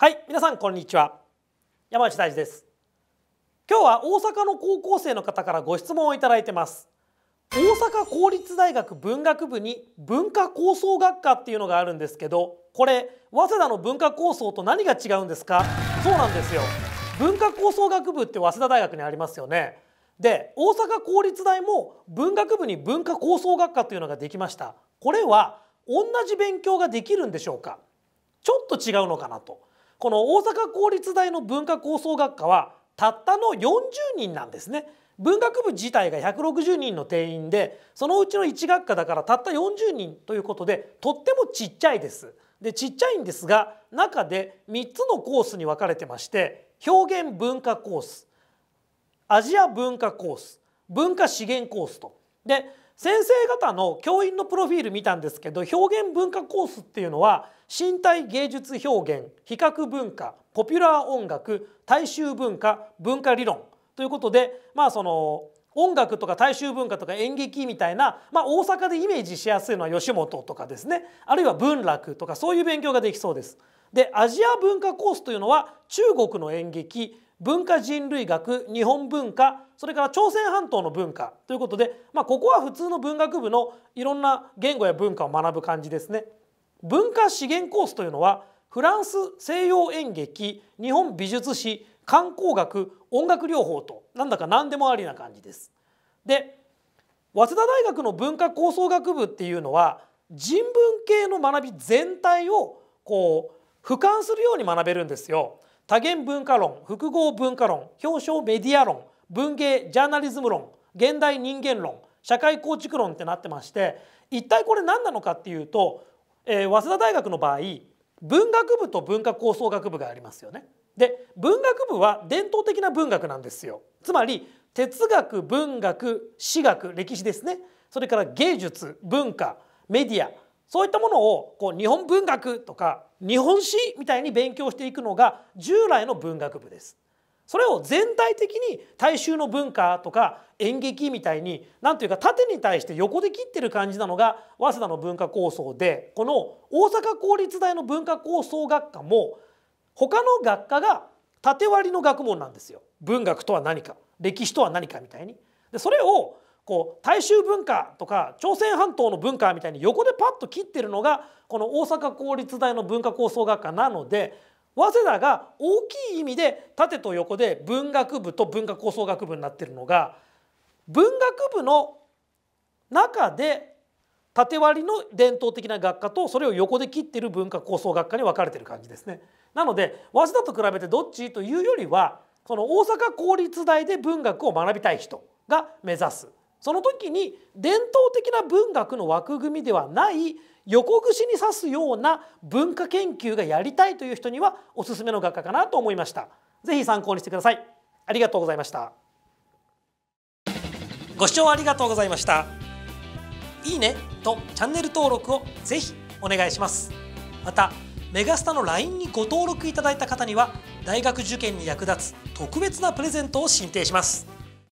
はい皆さんこんにちは山内大治です今日は大阪の高校生の方からご質問をいただいてます大阪公立大学文学部に文化構想学科っていうのがあるんですけどこれ早稲田の文化構想と何が違うんですかそうなんですよ文化構想学部って早稲田大学にありますよねで大阪公立大も文学部に文化構想学科というのができましたこれは同じ勉強ができるんでしょうかちょっと違うのかなとこの大阪公立大の文化構想学科はたったの40人なんですね。文学部自体が160人の定員でそのうちの1学科だからたった40人ということでとってもちっちゃいです。でちっちゃいんですが中で3つのコースに分かれてまして表現文化コースアジア文化コース文化資源コースとで先生方の教員のプロフィール見たんですけど表現文化コースっていうのは身体芸術表現比較文化ポピュラー音楽大衆文化文化理論ということでまあその音楽とか大衆文化とか演劇みたいな、まあ、大阪でイメージしやすいのは吉本とかですねあるいは文楽とかそういう勉強ができそうです。でアジア文化コースというのは中国の演劇文化人類学日本文化それから朝鮮半島の文化ということで、まあ、ここは普通の文学部のいろんな言語や文化を学ぶ感じですね。文化資源コースというのはフランス西洋演劇日本美術史観光学音楽療法となんだか何でもありな感じです。で早稲田大学の文化構想学部っていうのは人文系の学び全体をこう俯瞰するように学べるんですよ。多元文化論複合文化論表彰メディア論文芸ジャーナリズム論現代人間論社会構築論ってなってまして一体これ何なのかっていうと、えー、早稲田大学の場合文学部と文化構想学部がありますよね。で文学部は伝統的な文学なんですよ。つまり哲学文学史学歴史ですねそれから芸術文化メディアそういったものをこう日本文学とか日本史みたいに勉強していくのが従来の文学部です。それを全体的に大衆の文化とか演劇みたいに何というか縦に対して横で切ってる感じなのが早稲田の文化構想でこの大阪公立大の文化構想学科も他の学科が縦割りの学問なんですよ文学とは何か歴史とは何かみたいに。でそれをこう大衆文化とか朝鮮半島の文化みたいに横でパッと切ってるのがこの大阪公立大の文化構想学科なので早稲田が大きい意味で縦と横で文学部と文化構想学部になってるのが文学部の中で縦割りの伝統的な学科とそれを横で切ってる文化構想学科に分かれてる感じですね。なので早稲田と比べてどっちというよりはその大阪公立大で文学を学びたい人が目指すその時に伝統的な文学の枠組みではない横串に刺すような文化研究がやりたいという人にはおすすめの学科かなと思いました。ぜひ参考にしてください。ありがとうございました。ご視聴ありがとうございました。いいねとチャンネル登録をぜひお願いします。またメガスタの LINE にご登録いただいた方には大学受験に役立つ特別なプレゼントを進呈します。